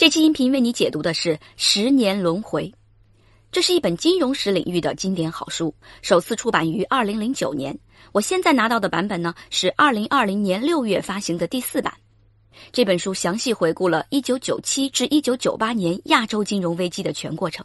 这期音频为你解读的是《十年轮回》，这是一本金融史领域的经典好书，首次出版于二零零九年。我现在拿到的版本呢是二零二零年六月发行的第四版。这本书详细回顾了一九九七至一九九八年亚洲金融危机的全过程。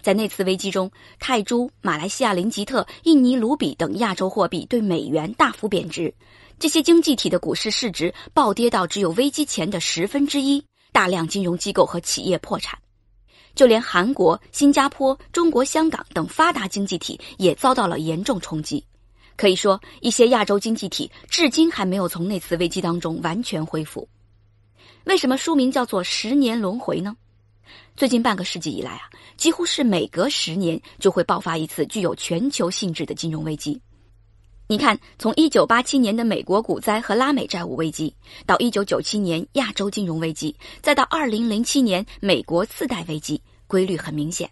在那次危机中，泰铢、马来西亚林吉特、印尼卢比等亚洲货币对美元大幅贬值，这些经济体的股市市值暴跌到只有危机前的十分之一。大量金融机构和企业破产，就连韩国、新加坡、中国香港等发达经济体也遭到了严重冲击。可以说，一些亚洲经济体至今还没有从那次危机当中完全恢复。为什么书名叫做《十年轮回》呢？最近半个世纪以来啊，几乎是每隔十年就会爆发一次具有全球性质的金融危机。你看，从1987年的美国股灾和拉美债务危机，到1997年亚洲金融危机，再到2007年美国次贷危机，规律很明显。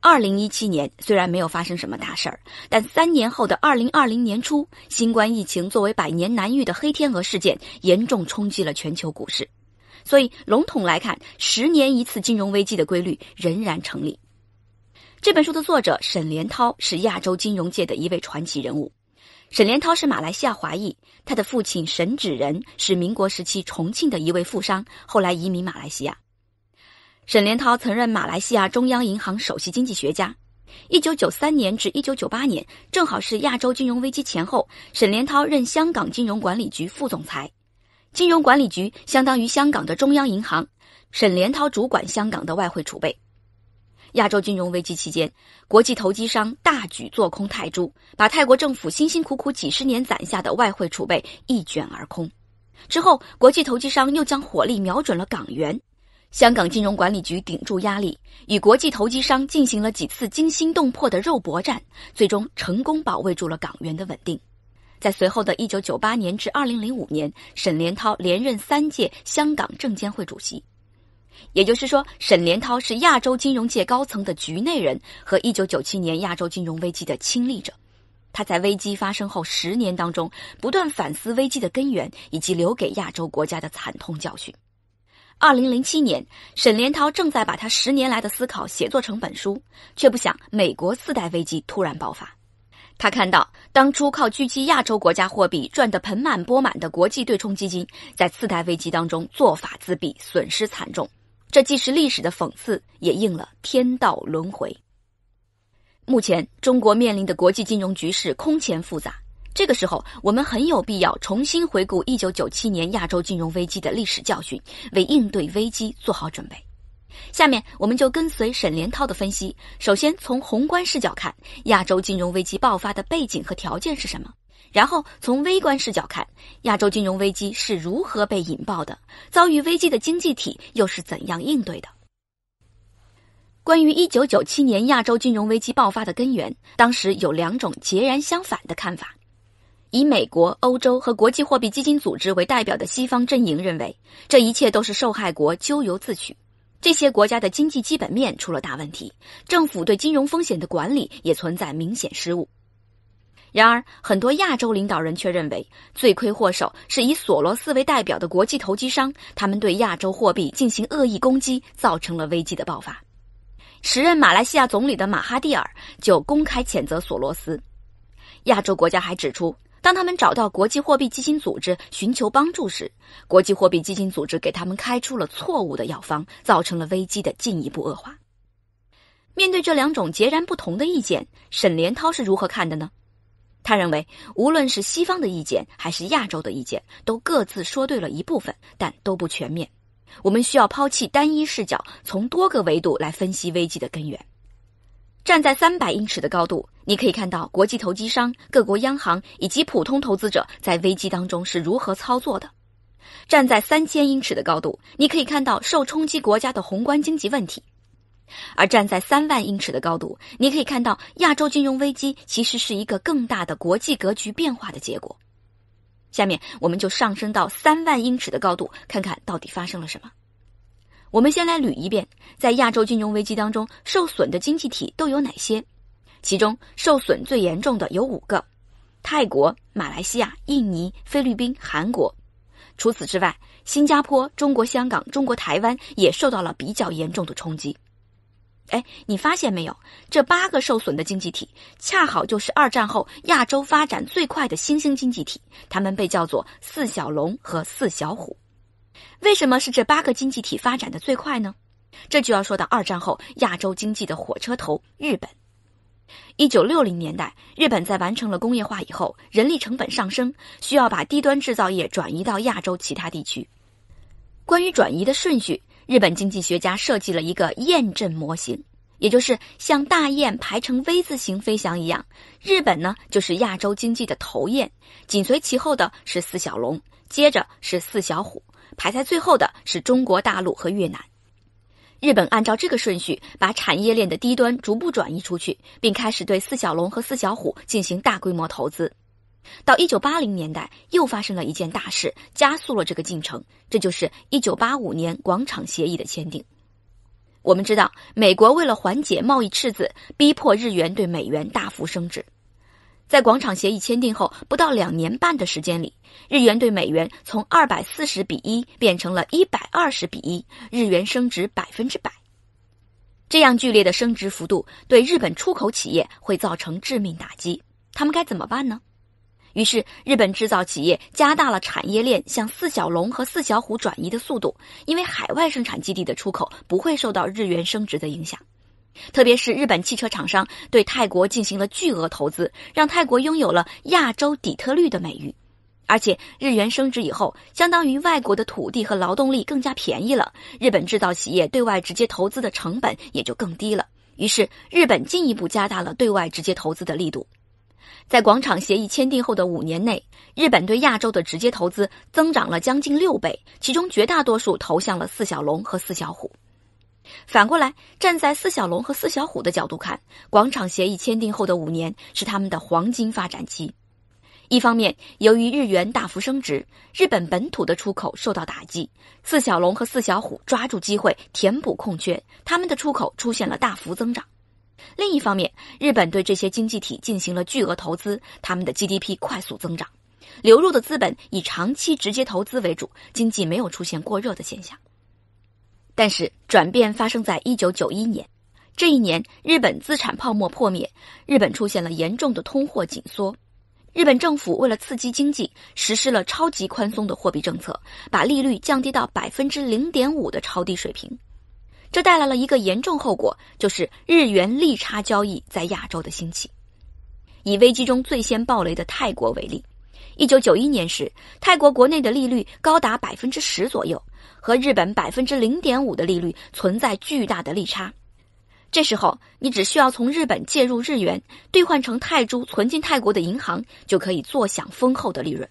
2017年虽然没有发生什么大事儿，但三年后的2020年初，新冠疫情作为百年难遇的黑天鹅事件，严重冲击了全球股市。所以，笼统来看，十年一次金融危机的规律仍然成立。这本书的作者沈连涛是亚洲金融界的一位传奇人物。沈连涛是马来西亚华裔，他的父亲沈芷仁是民国时期重庆的一位富商，后来移民马来西亚。沈连涛曾任马来西亚中央银行首席经济学家，一九九三年至一九九八年，正好是亚洲金融危机前后。沈连涛任香港金融管理局副总裁，金融管理局相当于香港的中央银行，沈连涛主管香港的外汇储备。亚洲金融危机期间，国际投机商大举做空泰铢，把泰国政府辛辛苦苦几十年攒下的外汇储备一卷而空。之后，国际投机商又将火力瞄准了港元，香港金融管理局顶住压力，与国际投机商进行了几次惊心动魄的肉搏战，最终成功保卫住了港元的稳定。在随后的1998年至2005年，沈连涛连任三届香港证监会主席。也就是说，沈连涛是亚洲金融界高层的局内人和1997年亚洲金融危机的亲历者。他在危机发生后十年当中，不断反思危机的根源以及留给亚洲国家的惨痛教训。2007年，沈连涛正在把他十年来的思考写作成本书，却不想美国次贷危机突然爆发。他看到当初靠狙击亚洲国家货币赚得盆满钵满的国际对冲基金，在次贷危机当中做法自毙，损失惨重。这既是历史的讽刺，也应了天道轮回。目前中国面临的国际金融局势空前复杂，这个时候我们很有必要重新回顾一九九七年亚洲金融危机的历史教训，为应对危机做好准备。下面我们就跟随沈连涛的分析。首先从宏观视角看，亚洲金融危机爆发的背景和条件是什么？然后，从微观视角看，亚洲金融危机是如何被引爆的？遭遇危机的经济体又是怎样应对的？关于一九九七年亚洲金融危机爆发的根源，当时有两种截然相反的看法。以美国、欧洲和国际货币基金组织为代表的西方阵营认为，这一切都是受害国咎由自取，这些国家的经济基本面出了大问题，政府对金融风险的管理也存在明显失误。然而，很多亚洲领导人却认为，罪魁祸首是以索罗斯为代表的国际投机商，他们对亚洲货币进行恶意攻击，造成了危机的爆发。时任马来西亚总理的马哈蒂尔就公开谴责索罗斯。亚洲国家还指出，当他们找到国际货币基金组织寻求帮助时，国际货币基金组织给他们开出了错误的药方，造成了危机的进一步恶化。面对这两种截然不同的意见，沈连涛是如何看的呢？他认为，无论是西方的意见还是亚洲的意见，都各自说对了一部分，但都不全面。我们需要抛弃单一视角，从多个维度来分析危机的根源。站在三百英尺的高度，你可以看到国际投机商、各国央行以及普通投资者在危机当中是如何操作的；站在三千英尺的高度，你可以看到受冲击国家的宏观经济问题。而站在三万英尺的高度，你可以看到，亚洲金融危机其实是一个更大的国际格局变化的结果。下面，我们就上升到三万英尺的高度，看看到底发生了什么。我们先来捋一遍，在亚洲金融危机当中受损的经济体都有哪些？其中受损最严重的有五个：泰国、马来西亚、印尼、菲律宾、韩国。除此之外，新加坡、中国香港、中国台湾也受到了比较严重的冲击。哎，你发现没有？这八个受损的经济体，恰好就是二战后亚洲发展最快的新兴经济体。他们被叫做“四小龙”和“四小虎”。为什么是这八个经济体发展的最快呢？这就要说到二战后亚洲经济的火车头——日本。一九六零年代，日本在完成了工业化以后，人力成本上升，需要把低端制造业转移到亚洲其他地区。关于转移的顺序。日本经济学家设计了一个验证模型，也就是像大雁排成 V 字形飞翔一样，日本呢就是亚洲经济的头雁，紧随其后的是四小龙，接着是四小虎，排在最后的是中国大陆和越南。日本按照这个顺序，把产业链的低端逐步转移出去，并开始对四小龙和四小虎进行大规模投资。到一九八零年代，又发生了一件大事，加速了这个进程，这就是一九八五年广场协议的签订。我们知道，美国为了缓解贸易赤字，逼迫日元对美元大幅升值。在广场协议签订后不到两年半的时间里，日元对美元从二百四十比一变成了一百二十比一，日元升值百分之百。这样剧烈的升值幅度，对日本出口企业会造成致命打击。他们该怎么办呢？于是，日本制造企业加大了产业链向四小龙和四小虎转移的速度，因为海外生产基地的出口不会受到日元升值的影响。特别是日本汽车厂商对泰国进行了巨额投资，让泰国拥有了“亚洲底特律”的美誉。而且，日元升值以后，相当于外国的土地和劳动力更加便宜了，日本制造企业对外直接投资的成本也就更低了。于是，日本进一步加大了对外直接投资的力度。在广场协议签订后的五年内，日本对亚洲的直接投资增长了将近六倍，其中绝大多数投向了四小龙和四小虎。反过来，站在四小龙和四小虎的角度看，广场协议签订后的五年是他们的黄金发展期。一方面，由于日元大幅升值，日本本土的出口受到打击，四小龙和四小虎抓住机会填补空缺，他们的出口出现了大幅增长。另一方面，日本对这些经济体进行了巨额投资，他们的 GDP 快速增长，流入的资本以长期直接投资为主，经济没有出现过热的现象。但是，转变发生在1991年，这一年日本资产泡沫破灭，日本出现了严重的通货紧缩。日本政府为了刺激经济，实施了超级宽松的货币政策，把利率降低到百分之零点五的超低水平。这带来了一个严重后果，就是日元利差交易在亚洲的兴起。以危机中最先暴雷的泰国为例，一九九一年时，泰国国内的利率高达百分之十左右，和日本百分之零点五的利率存在巨大的利差。这时候，你只需要从日本借入日元，兑换成泰铢存进泰国的银行，就可以坐享丰厚的利润。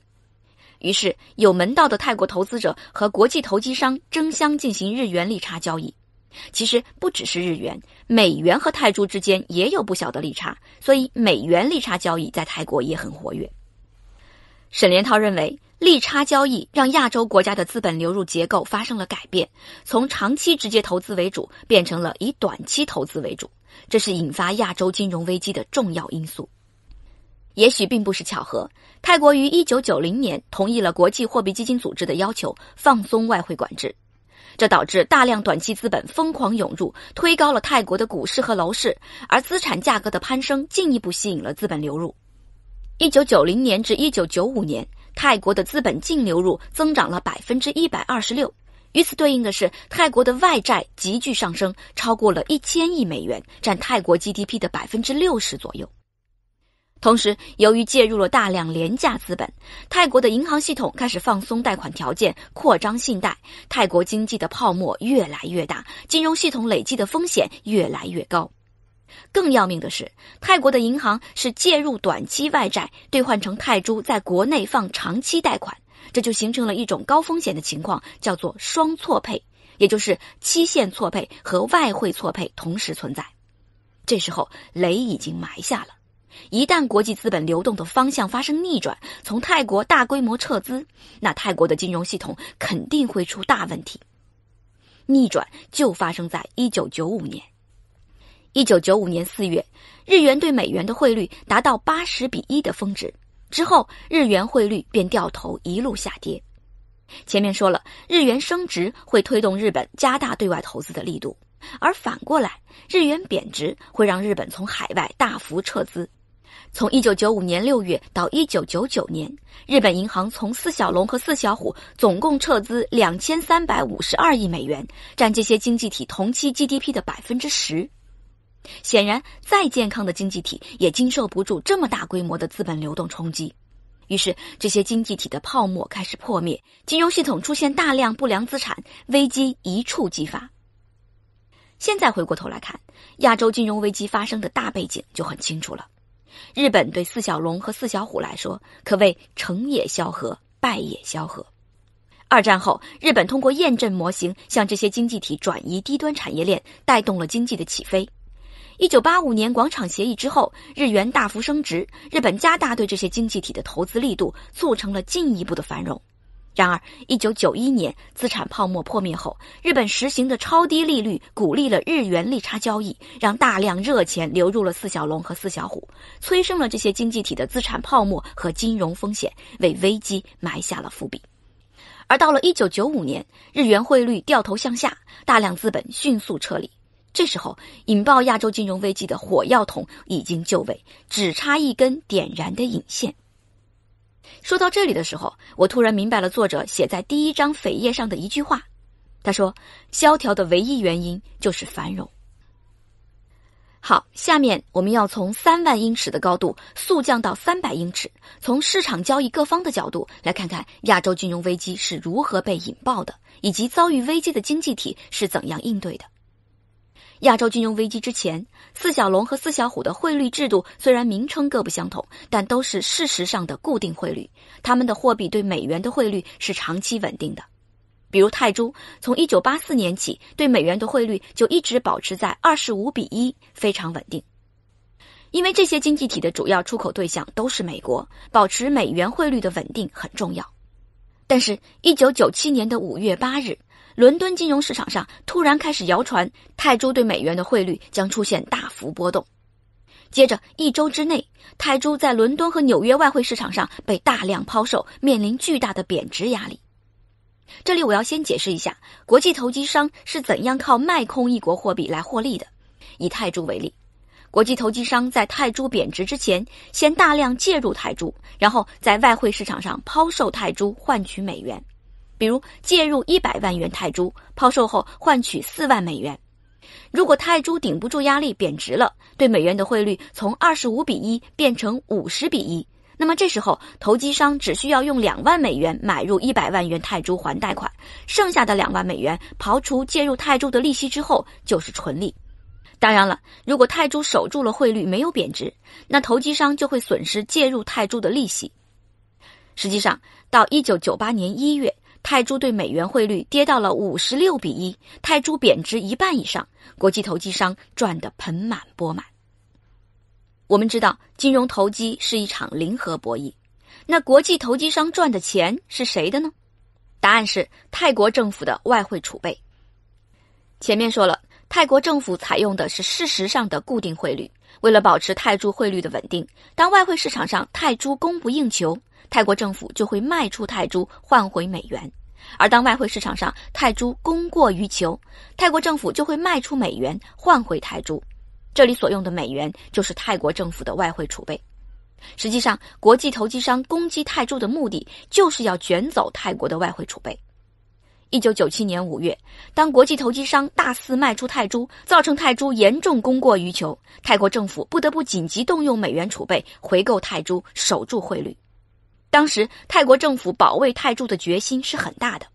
于是，有门道的泰国投资者和国际投机商争相进行日元利差交易。其实不只是日元，美元和泰铢之间也有不小的利差，所以美元利差交易在泰国也很活跃。沈连涛认为，利差交易让亚洲国家的资本流入结构发生了改变，从长期直接投资为主变成了以短期投资为主，这是引发亚洲金融危机的重要因素。也许并不是巧合，泰国于一九九零年同意了国际货币基金组织的要求，放松外汇管制。这导致大量短期资本疯狂涌入，推高了泰国的股市和楼市，而资产价格的攀升进一步吸引了资本流入。一九九零年至一九九五年，泰国的资本净流入增长了百分之一百二十六，与此对应的是，泰国的外债急剧上升，超过了一千亿美元，占泰国 GDP 的百分之六十左右。同时，由于介入了大量廉价资本，泰国的银行系统开始放松贷款条件，扩张信贷。泰国经济的泡沫越来越大，金融系统累积的风险越来越高。更要命的是，泰国的银行是介入短期外债兑换成泰铢，在国内放长期贷款，这就形成了一种高风险的情况，叫做双错配，也就是期限错配和外汇错配同时存在。这时候雷已经埋下了。一旦国际资本流动的方向发生逆转，从泰国大规模撤资，那泰国的金融系统肯定会出大问题。逆转就发生在一九九五年。一九九五年四月，日元对美元的汇率达到八十比一的峰值之后，日元汇率便掉头一路下跌。前面说了，日元升值会推动日本加大对外投资的力度，而反过来，日元贬值会让日本从海外大幅撤资。从一九九五年六月到一九九九年，日本银行从四小龙和四小虎总共撤资两千三百五十二亿美元，占这些经济体同期 GDP 的百分之十。显然，再健康的经济体也经受不住这么大规模的资本流动冲击，于是这些经济体的泡沫开始破灭，金融系统出现大量不良资产，危机一触即发。现在回过头来看，亚洲金融危机发生的大背景就很清楚了。日本对四小龙和四小虎来说，可谓成也萧何，败也萧何。二战后，日本通过验证模型向这些经济体转移低端产业链，带动了经济的起飞。一九八五年广场协议之后，日元大幅升值，日本加大对这些经济体的投资力度，促成了进一步的繁荣。然而，1991年资产泡沫破灭后，日本实行的超低利率鼓励了日元利差交易，让大量热钱流入了四小龙和四小虎，催生了这些经济体的资产泡沫和金融风险，为危机埋下了伏笔。而到了1995年，日元汇率掉头向下，大量资本迅速撤离，这时候引爆亚洲金融危机的火药桶已经就位，只差一根点燃的引线。说到这里的时候，我突然明白了作者写在第一章扉页上的一句话，他说：“萧条的唯一原因就是繁荣。”好，下面我们要从三万英尺的高度速降到三百英尺，从市场交易各方的角度来看看亚洲金融危机是如何被引爆的，以及遭遇危机的经济体是怎样应对的。亚洲金融危机之前，四小龙和四小虎的汇率制度虽然名称各不相同，但都是事实上的固定汇率。他们的货币对美元的汇率是长期稳定的，比如泰铢从1984年起对美元的汇率就一直保持在25比1，非常稳定。因为这些经济体的主要出口对象都是美国，保持美元汇率的稳定很重要。但是，1997年的5月8日。伦敦金融市场上突然开始谣传，泰铢对美元的汇率将出现大幅波动。接着一周之内，泰铢在伦敦和纽约外汇市场上被大量抛售，面临巨大的贬值压力。这里我要先解释一下，国际投机商是怎样靠卖空一国货币来获利的。以泰铢为例，国际投机商在泰铢贬值之前，先大量介入泰铢，然后在外汇市场上抛售泰铢换取美元。比如，介入一百万元泰铢，抛售后换取四万美元。如果泰铢顶不住压力贬值了，对美元的汇率从二十五比一变成五十比一，那么这时候投机商只需要用两万美元买入一百万元泰铢还贷款，剩下的两万美元刨除介入泰铢的利息之后就是纯利。当然了，如果泰铢守住了汇率没有贬值，那投机商就会损失介入泰铢的利息。实际上，到一九九八年一月。泰铢对美元汇率跌到了五十六比一，泰铢贬值一半以上，国际投机商赚得盆满钵满。我们知道，金融投机是一场零和博弈，那国际投机商赚的钱是谁的呢？答案是泰国政府的外汇储备。前面说了，泰国政府采用的是事实上的固定汇率，为了保持泰铢汇率的稳定，当外汇市场上泰铢供不应求。泰国政府就会卖出泰铢换回美元，而当外汇市场上泰铢供过于求，泰国政府就会卖出美元换回泰铢。这里所用的美元就是泰国政府的外汇储备。实际上，国际投机商攻击泰铢的目的就是要卷走泰国的外汇储备。一九九七年五月，当国际投机商大肆卖出泰铢，造成泰铢严重供过于求，泰国政府不得不紧急动用美元储备回购泰铢，守住汇率。当时，泰国政府保卫泰铢的决心是很大的，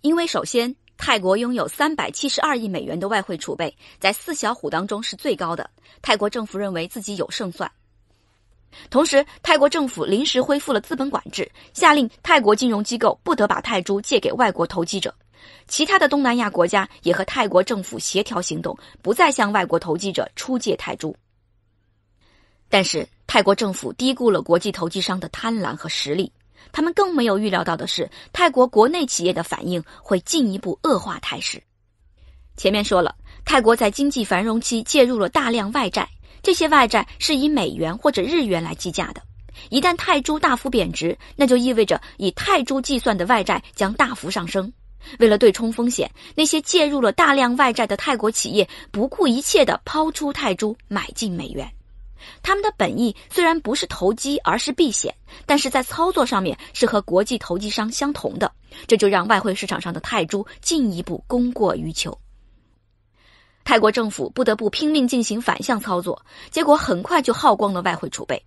因为首先，泰国拥有三百七十二亿美元的外汇储备，在四小虎当中是最高的。泰国政府认为自己有胜算。同时，泰国政府临时恢复了资本管制，下令泰国金融机构不得把泰铢借给外国投机者。其他的东南亚国家也和泰国政府协调行动，不再向外国投机者出借泰铢。但是泰国政府低估了国际投机商的贪婪和实力，他们更没有预料到的是，泰国国内企业的反应会进一步恶化态势。前面说了，泰国在经济繁荣期介入了大量外债，这些外债是以美元或者日元来计价的。一旦泰铢大幅贬值，那就意味着以泰铢计算的外债将大幅上升。为了对冲风险，那些介入了大量外债的泰国企业不顾一切地抛出泰铢，买进美元。他们的本意虽然不是投机，而是避险，但是在操作上面是和国际投机商相同的，这就让外汇市场上的泰铢进一步供过于求。泰国政府不得不拼命进行反向操作，结果很快就耗光了外汇储备。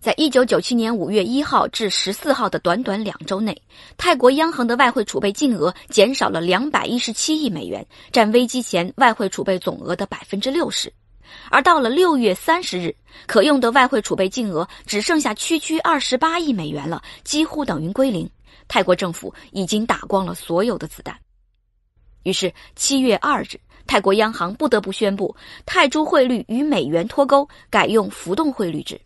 在一九九七年五月一号至十四号的短短两周内，泰国央行的外汇储备净额减少了两百一十七亿美元，占危机前外汇储备总额的百分之六十。而到了六月三十日，可用的外汇储备净额只剩下区区二十八亿美元了，几乎等于归零。泰国政府已经打光了所有的子弹。于是七月二日，泰国央行不得不宣布泰铢汇率与美元脱钩，改用浮动汇率制。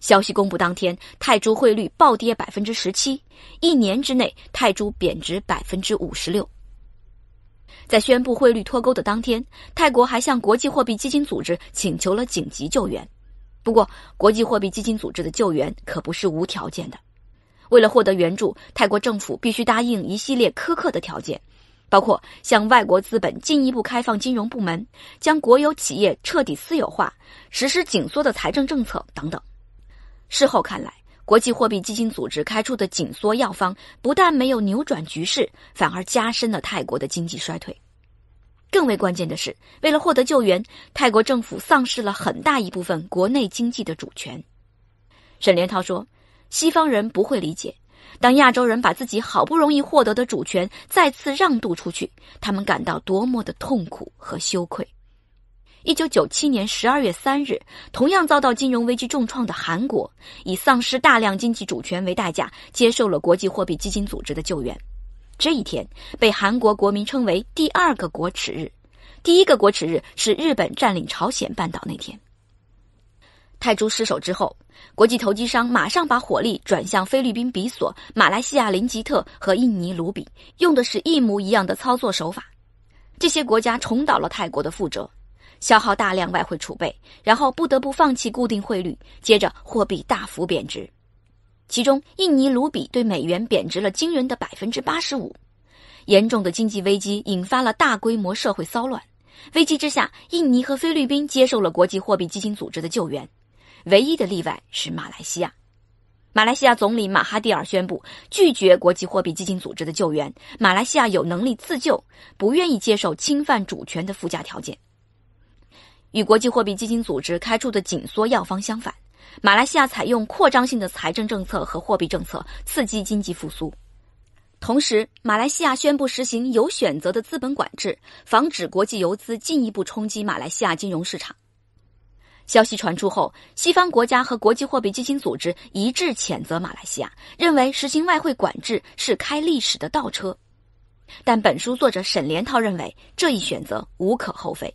消息公布当天，泰铢汇率暴跌百分之十七，一年之内泰铢贬值百分之五十六。在宣布汇率脱钩的当天，泰国还向国际货币基金组织请求了紧急救援。不过，国际货币基金组织的救援可不是无条件的。为了获得援助，泰国政府必须答应一系列苛刻的条件，包括向外国资本进一步开放金融部门、将国有企业彻底私有化、实施紧缩的财政政策等等。事后看来，国际货币基金组织开出的紧缩药方不但没有扭转局势，反而加深了泰国的经济衰退。更为关键的是，为了获得救援，泰国政府丧失了很大一部分国内经济的主权。沈连涛说：“西方人不会理解，当亚洲人把自己好不容易获得的主权再次让渡出去，他们感到多么的痛苦和羞愧。”一九九七年十二月三日，同样遭到金融危机重创的韩国，以丧失大量经济主权为代价，接受了国际货币基金组织的救援。这一天被韩国国民称为“第二个国耻日”。第一个国耻日是日本占领朝鲜半岛那天。泰铢失守之后，国际投机商马上把火力转向菲律宾比索、马来西亚林吉特和印尼卢比，用的是一模一样的操作手法。这些国家重蹈了泰国的覆辙。消耗大量外汇储备，然后不得不放弃固定汇率，接着货币大幅贬值。其中，印尼卢比对美元贬值了惊人的百分之八十五。严重的经济危机引发了大规模社会骚乱。危机之下，印尼和菲律宾接受了国际货币基金组织的救援。唯一的例外是马来西亚。马来西亚总理马哈蒂尔宣布拒绝国际货币基金组织的救援。马来西亚有能力自救，不愿意接受侵犯主权的附加条件。与国际货币基金组织开出的紧缩药方相反，马来西亚采用扩张性的财政政策和货币政策刺激经济复苏。同时，马来西亚宣布实行有选择的资本管制，防止国际游资进一步冲击马来西亚金融市场。消息传出后，西方国家和国际货币基金组织一致谴责马来西亚，认为实行外汇管制是开历史的倒车。但本书作者沈连涛认为，这一选择无可厚非。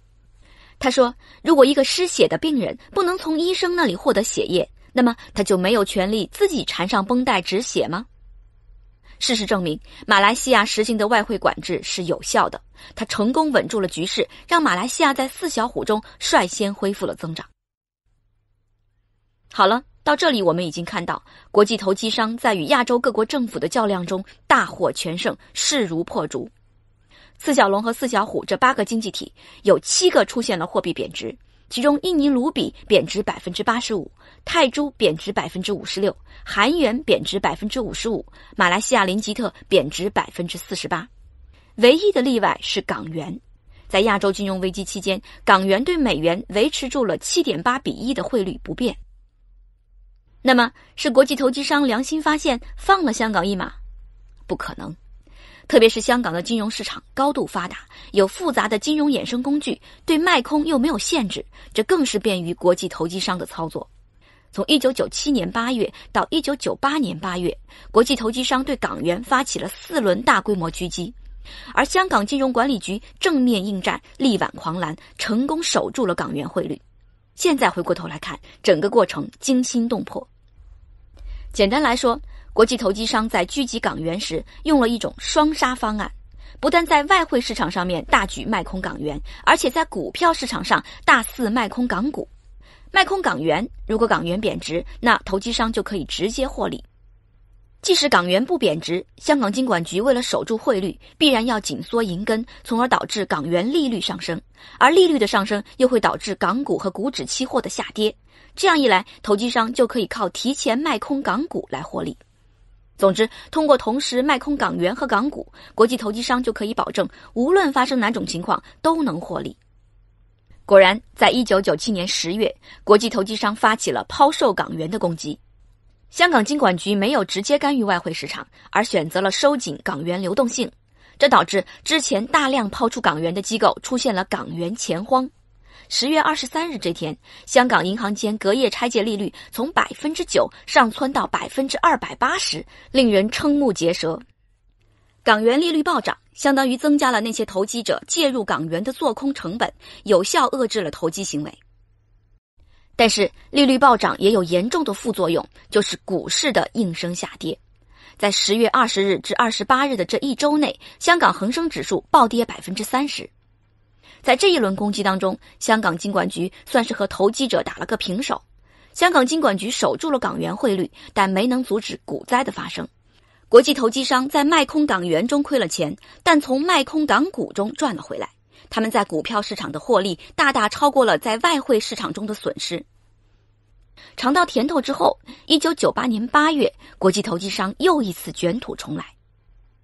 他说：“如果一个失血的病人不能从医生那里获得血液，那么他就没有权利自己缠上绷带止血吗？”事实证明，马来西亚实行的外汇管制是有效的，他成功稳住了局势，让马来西亚在四小虎中率先恢复了增长。好了，到这里我们已经看到，国际投机商在与亚洲各国政府的较量中大获全胜，势如破竹。四小龙和四小虎这八个经济体有七个出现了货币贬值，其中印尼卢比贬值百分之八十五，泰铢贬值百分之五十六，韩元贬值百分之五十五，马来西亚林吉特贬值百分之四十八，唯一的例外是港元，在亚洲金融危机期间，港元对美元维持住了七点八比一的汇率不变。那么是国际投机商良心发现放了香港一马？不可能。特别是香港的金融市场高度发达，有复杂的金融衍生工具，对卖空又没有限制，这更是便于国际投机商的操作。从一九九七年八月到一九九八年八月，国际投机商对港元发起了四轮大规模狙击，而香港金融管理局正面应战，力挽狂澜，成功守住了港元汇率。现在回过头来看，整个过程惊心动魄。简单来说，国际投机商在狙击港元时，用了一种双杀方案，不但在外汇市场上面大举卖空港元，而且在股票市场上大肆卖空港股。卖空港元，如果港元贬值，那投机商就可以直接获利；即使港元不贬值，香港金管局为了守住汇率，必然要紧缩银根，从而导致港元利率上升，而利率的上升又会导致港股和股指期货的下跌。这样一来，投机商就可以靠提前卖空港股来获利。总之，通过同时卖空港元和港股，国际投机商就可以保证无论发生哪种情况都能获利。果然，在一九九七年十月，国际投机商发起了抛售港元的攻击。香港金管局没有直接干预外汇市场，而选择了收紧港元流动性，这导致之前大量抛出港元的机构出现了港元钱荒。十月二十三日这天，香港银行间隔夜拆借利率从百分之九上蹿到百分之二百八十，令人瞠目结舌。港元利率暴涨，相当于增加了那些投机者介入港元的做空成本，有效遏制了投机行为。但是利率暴涨也有严重的副作用，就是股市的应声下跌。在十月二十日至二十八日的这一周内，香港恒生指数暴跌百分之三十。在这一轮攻击当中，香港金管局算是和投机者打了个平手。香港金管局守住了港元汇率，但没能阻止股灾的发生。国际投机商在卖空港元中亏了钱，但从卖空港股中赚了回来。他们在股票市场的获利大大超过了在外汇市场中的损失。尝到甜头之后，一九九八年八月，国际投机商又一次卷土重来。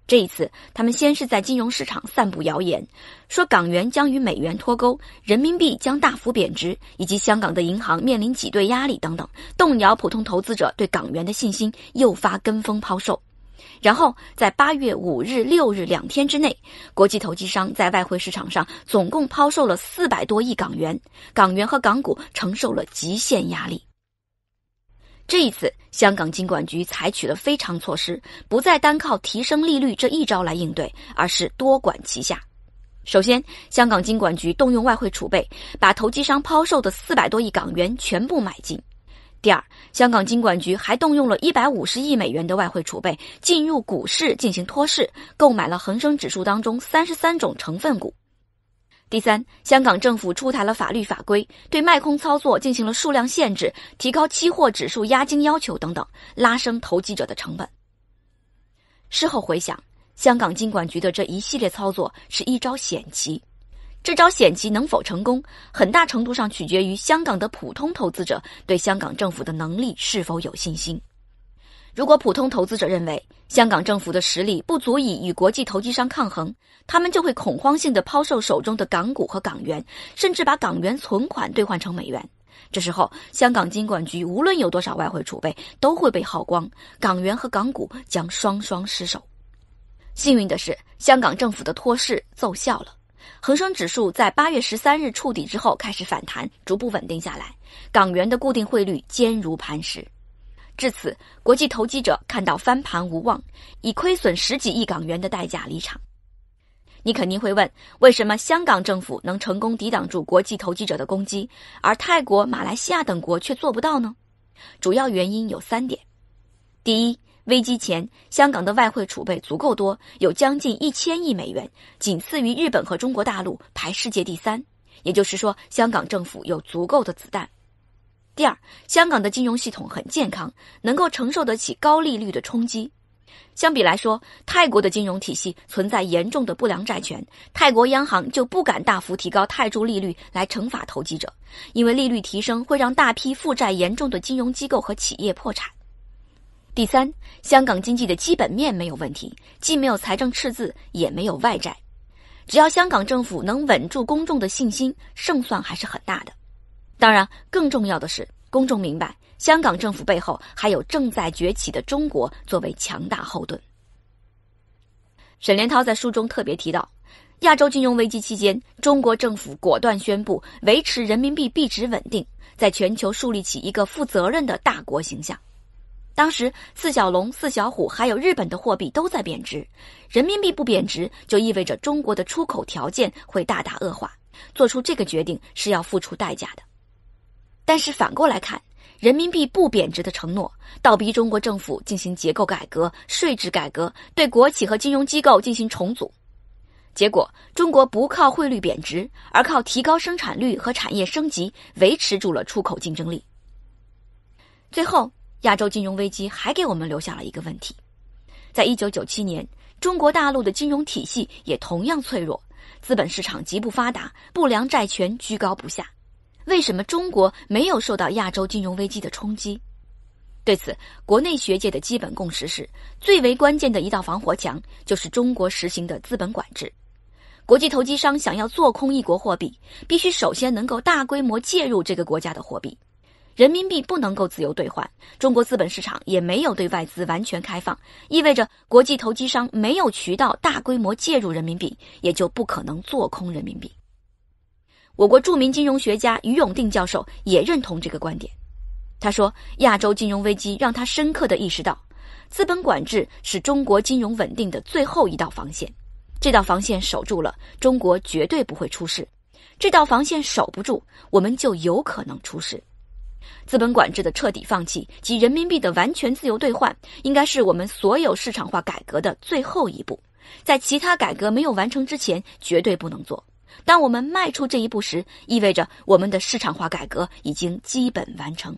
这一次，他们先是在金融市场散布谣言，说港元将与美元脱钩，人民币将大幅贬值，以及香港的银行面临挤兑压力等等，动摇普通投资者对港元的信心，诱发跟风抛售。然后在八月五日、六日两天之内，国际投机商在外汇市场上总共抛售了四百多亿港元，港元和港股承受了极限压力。这一次，香港金管局采取了非常措施，不再单靠提升利率这一招来应对，而是多管齐下。首先，香港金管局动用外汇储备，把投机商抛售的四百多亿港元全部买进；第二，香港金管局还动用了一百五十亿美元的外汇储备进入股市进行托市，购买了恒生指数当中三十三种成分股。第三，香港政府出台了法律法规，对卖空操作进行了数量限制，提高期货指数押金要求等等，拉升投机者的成本。事后回想，香港金管局的这一系列操作是一招险棋，这招险棋能否成功，很大程度上取决于香港的普通投资者对香港政府的能力是否有信心。如果普通投资者认为香港政府的实力不足以与国际投机商抗衡，他们就会恐慌性的抛售手中的港股和港元，甚至把港元存款兑换成美元。这时候，香港金管局无论有多少外汇储备，都会被耗光，港元和港股将双双失守。幸运的是，香港政府的托市奏效了，恒生指数在八月十三日触底之后开始反弹，逐步稳定下来，港元的固定汇率坚如磐石。至此，国际投机者看到翻盘无望，以亏损十几亿港元的代价离场。你肯定会问，为什么香港政府能成功抵挡住国际投机者的攻击，而泰国、马来西亚等国却做不到呢？主要原因有三点：第一，危机前香港的外汇储备足够多，有将近一千亿美元，仅次于日本和中国大陆，排世界第三。也就是说，香港政府有足够的子弹。第二，香港的金融系统很健康，能够承受得起高利率的冲击。相比来说，泰国的金融体系存在严重的不良债权，泰国央行就不敢大幅提高泰铢利率来惩罚投机者，因为利率提升会让大批负债严重的金融机构和企业破产。第三，香港经济的基本面没有问题，既没有财政赤字，也没有外债，只要香港政府能稳住公众的信心，胜算还是很大的。当然，更重要的是，公众明白，香港政府背后还有正在崛起的中国作为强大后盾。沈连涛在书中特别提到，亚洲金融危机期间，中国政府果断宣布维持人民币币值稳定，在全球树立起一个负责任的大国形象。当时，四小龙、四小虎还有日本的货币都在贬值，人民币不贬值就意味着中国的出口条件会大大恶化。做出这个决定是要付出代价的。但是反过来看，人民币不贬值的承诺，倒逼中国政府进行结构改革、税制改革，对国企和金融机构进行重组。结果，中国不靠汇率贬值，而靠提高生产率和产业升级，维持住了出口竞争力。最后，亚洲金融危机还给我们留下了一个问题：在一九九七年，中国大陆的金融体系也同样脆弱，资本市场极不发达，不良债权居高不下。为什么中国没有受到亚洲金融危机的冲击？对此，国内学界的基本共识是：最为关键的一道防火墙就是中国实行的资本管制。国际投机商想要做空一国货币，必须首先能够大规模介入这个国家的货币。人民币不能够自由兑换，中国资本市场也没有对外资完全开放，意味着国际投机商没有渠道大规模介入人民币，也就不可能做空人民币。我国著名金融学家于永定教授也认同这个观点。他说：“亚洲金融危机让他深刻的意识到，资本管制是中国金融稳定的最后一道防线。这道防线守住了，中国绝对不会出事；这道防线守不住，我们就有可能出事。资本管制的彻底放弃及人民币的完全自由兑换，应该是我们所有市场化改革的最后一步。在其他改革没有完成之前，绝对不能做。”当我们迈出这一步时，意味着我们的市场化改革已经基本完成。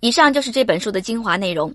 以上就是这本书的精华内容。